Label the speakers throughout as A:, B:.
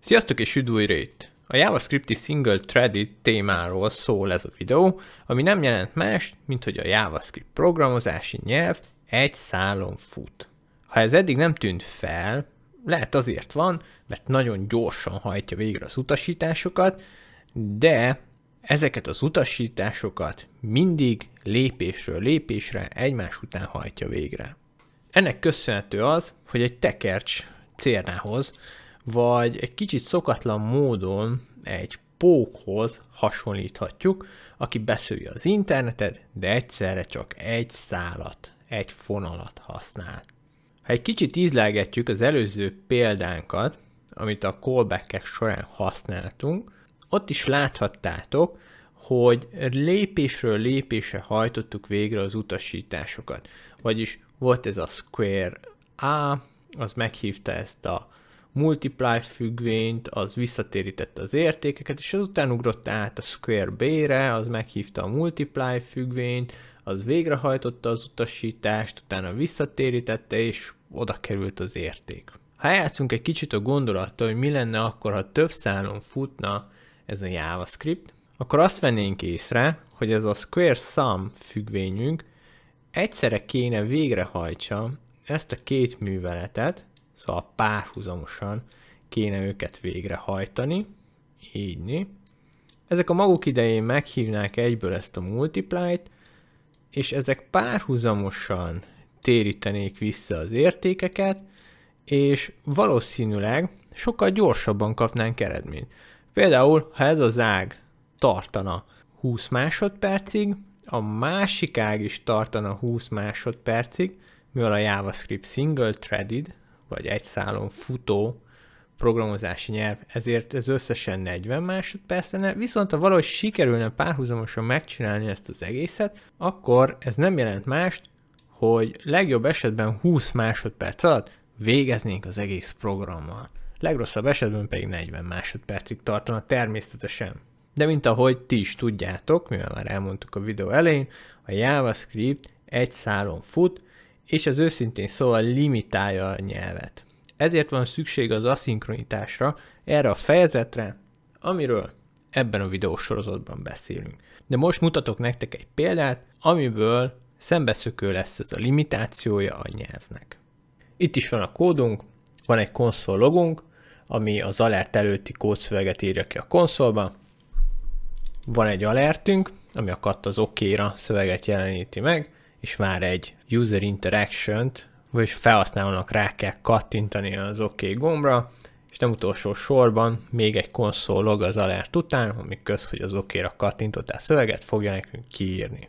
A: Sziasztok és üdvúj rét! itt! A JavaScripti Single Threaded témáról szól ez a videó, ami nem jelent más, mint hogy a JavaScript programozási nyelv egy szálon fut. Ha ez eddig nem tűnt fel, lehet azért van, mert nagyon gyorsan hajtja végre az utasításokat, de ezeket az utasításokat mindig lépésről lépésre egymás után hajtja végre. Ennek köszönhető az, hogy egy tekercs cérnához vagy egy kicsit szokatlan módon egy pókhoz hasonlíthatjuk, aki beszélje az internetet, de egyszerre csak egy szálat, egy fonalat használ. Ha egy kicsit ízlelgetjük az előző példánkat, amit a callback során használtunk, ott is láthattátok, hogy lépésről lépésre hajtottuk végre az utasításokat. Vagyis volt ez a square A, az meghívta ezt a multiply függvényt, az visszatérítette az értékeket, és azután ugrott át a square B-re, az meghívta a multiply függvényt, az végrehajtotta az utasítást, utána visszatérítette, és oda került az érték. Ha játszunk egy kicsit a gondolattal, hogy mi lenne akkor, ha több szálon futna ez a JavaScript, akkor azt vennénk észre, hogy ez a square sum függvényünk egyszerre kéne végrehajtsa ezt a két műveletet, Szóval párhuzamosan kéne őket végrehajtani. Így né. Ezek a maguk idején meghívnák egyből ezt a multiplyt, és ezek párhuzamosan térítenék vissza az értékeket, és valószínűleg sokkal gyorsabban kapnánk eredményt. Például, ha ez az ág tartana 20 másodpercig, a másik ág is tartana 20 másodpercig, mivel a JavaScript single threaded, vagy egy szálon futó programozási nyelv, ezért ez összesen 40 másodperc lenne, viszont ha valahogy sikerülne párhuzamosan megcsinálni ezt az egészet, akkor ez nem jelent mást, hogy legjobb esetben 20 másodperc alatt végeznénk az egész programmal. Legrosszabb esetben pedig 40 másodpercig tartana természetesen. De mint ahogy ti is tudjátok, mivel már elmondtuk a videó elején, a JavaScript egy szálon fut, és az őszintén szóval limitálja a nyelvet. Ezért van szükség az aszinkronitásra, erre a fejezetre, amiről ebben a videósorozatban beszélünk. De most mutatok nektek egy példát, amiből szembeszökő lesz ez a limitációja a nyelvnek. Itt is van a kódunk, van egy konszol logunk, ami az alert előtti kódszöveget írja ki a konszolba, van egy alertünk, ami a katt az okéra szöveget jeleníti meg, és már egy user interaction-t, vagyis felhasználónak rá kell kattintani az OK gombra, és nem utolsó sorban még egy konszol log az alert után, ami köz, hogy az OK-ra kattintottál szöveget fogja nekünk kiírni.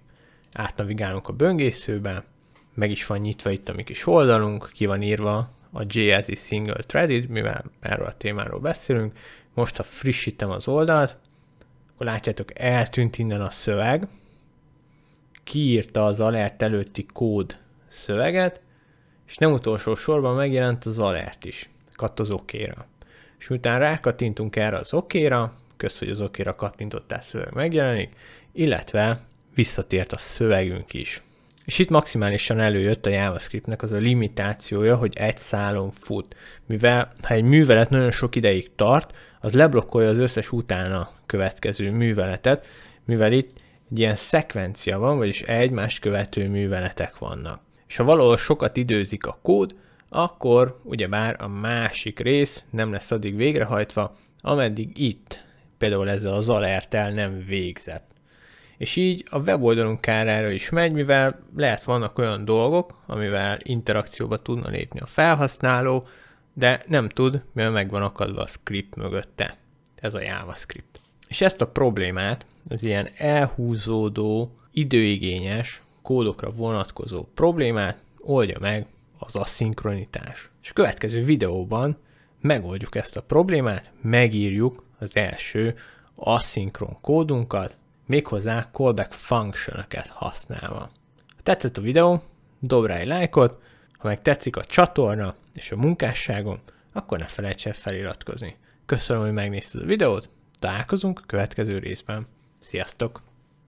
A: Átnavigálunk a böngészőbe, meg is van nyitva itt a mi kis oldalunk, ki van írva a JSZ Single Threaded, mivel erről a témáról beszélünk. Most, ha frissítem az oldalt, akkor látjátok, eltűnt innen a szöveg, kiírta az alert előtti kód szöveget, és nem utolsó sorban megjelent az alert is, katt az okéra. És miután rákattintunk erre az okéra, kösz, hogy az okéra kattintottál szöveg megjelenik, illetve visszatért a szövegünk is. És itt maximálisan előjött a JavaScriptnek az a limitációja, hogy egy szálon fut. Mivel ha egy művelet nagyon sok ideig tart, az leblokkolja az összes utána következő műveletet, mivel itt egy ilyen szekvencia van, vagyis egymást követő műveletek vannak. És ha valahol sokat időzik a kód, akkor ugyebár a másik rész nem lesz addig végrehajtva, ameddig itt, például ezzel az alertel nem végzett. És így a weboldalunk kárára is megy, mivel lehet vannak olyan dolgok, amivel interakcióba tudna lépni a felhasználó, de nem tud, mivel meg van akadva a script mögötte. Ez a JavaScript. És ezt a problémát, az ilyen elhúzódó, időigényes, kódokra vonatkozó problémát oldja meg az aszinkronitás. És a következő videóban megoldjuk ezt a problémát, megírjuk az első aszinkron kódunkat, méghozzá callback function használva. Ha tetszett a videó, dob rá egy lájkot, ha meg tetszik a csatorna és a munkásságom, akkor ne felejts el feliratkozni. Köszönöm, hogy megnézted a videót, Találkozunk a következő részben. Sziasztok!